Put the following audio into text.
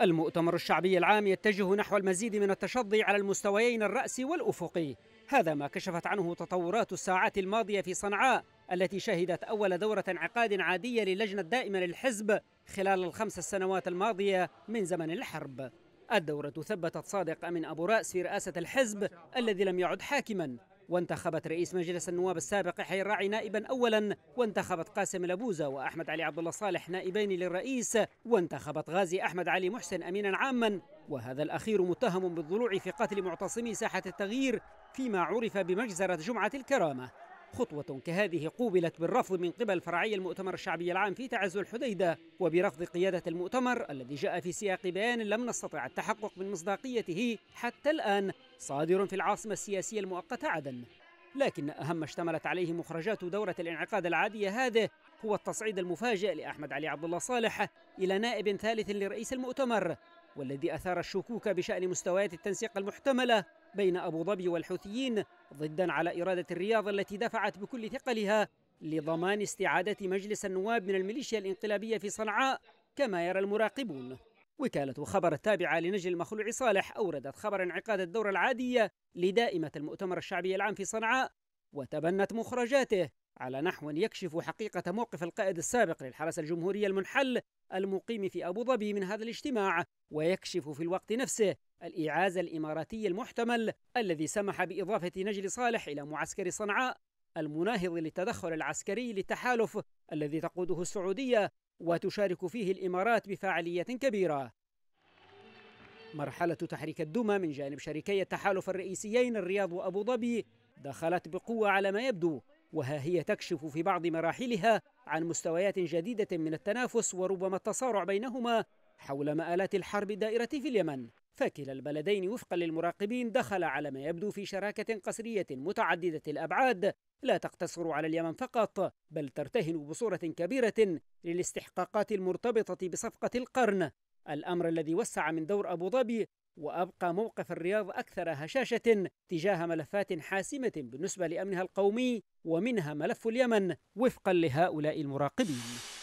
المؤتمر الشعبي العام يتجه نحو المزيد من التشظي على المستويين الرأسي والأفقي هذا ما كشفت عنه تطورات الساعات الماضية في صنعاء التي شهدت أول دورة انعقاد عادية للجنة الدائمة للحزب خلال الخمس السنوات الماضية من زمن الحرب الدورة ثبتت صادق أمين أبو رأس في رئاسة الحزب الذي لم يعد حاكما وانتخبت رئيس مجلس النواب السابق يحيى الراعي نائبا اولا وانتخبت قاسم الابوزه واحمد علي عبد الله صالح نائبين للرئيس وانتخبت غازي احمد علي محسن امينا عاما وهذا الاخير متهم بالضلوع في قتل معتصمي ساحه التغيير فيما عرف بمجزره جمعه الكرامه خطوة كهذه قوبلت بالرفض من قبل فرعي المؤتمر الشعبي العام في تعز الحديدة وبرفض قيادة المؤتمر الذي جاء في سياق بيان لم نستطع التحقق من مصداقيته حتى الآن صادر في العاصمة السياسية المؤقتة عدن لكن أهم ما اشتملت عليه مخرجات دورة الانعقاد العادية هذه هو التصعيد المفاجئ لأحمد علي عبد الله صالح إلى نائب ثالث لرئيس المؤتمر والذي أثار الشكوك بشأن مستويات التنسيق المحتملة بين أبو ظبي والحوثيين ضدا على إرادة الرياض التي دفعت بكل ثقلها لضمان استعادة مجلس النواب من الميليشيا الانقلابية في صنعاء كما يرى المراقبون وكالة خبر التابعة لنجل المخلوع صالح أوردت خبر انعقاد الدورة العادية لدائمة المؤتمر الشعبي العام في صنعاء وتبنت مخرجاته على نحو يكشف حقيقة موقف القائد السابق للحرس الجمهوري المنحل المقيم في أبو ظبي من هذا الاجتماع ويكشف في الوقت نفسه الإعاز الإماراتي المحتمل الذي سمح بإضافة نجل صالح إلى معسكر صنعاء المناهض للتدخل العسكري للتحالف الذي تقوده السعودية وتشارك فيه الإمارات بفاعلية كبيرة مرحلة تحريك الدمى من جانب شريكي التحالف الرئيسيين الرياض وأبو ظبي دخلت بقوة على ما يبدو وها هي تكشف في بعض مراحلها عن مستويات جديدة من التنافس وربما التصارع بينهما حول مآلات الحرب الدائرة في اليمن فكلا البلدين وفقا للمراقبين دخل على ما يبدو في شراكة قسرية متعددة الأبعاد لا تقتصر على اليمن فقط بل ترتهن بصورة كبيرة للاستحقاقات المرتبطة بصفقة القرن الأمر الذي وسع من دور أبو ظبي وأبقى موقف الرياض أكثر هشاشة تجاه ملفات حاسمة بالنسبة لأمنها القومي ومنها ملف اليمن وفقا لهؤلاء المراقبين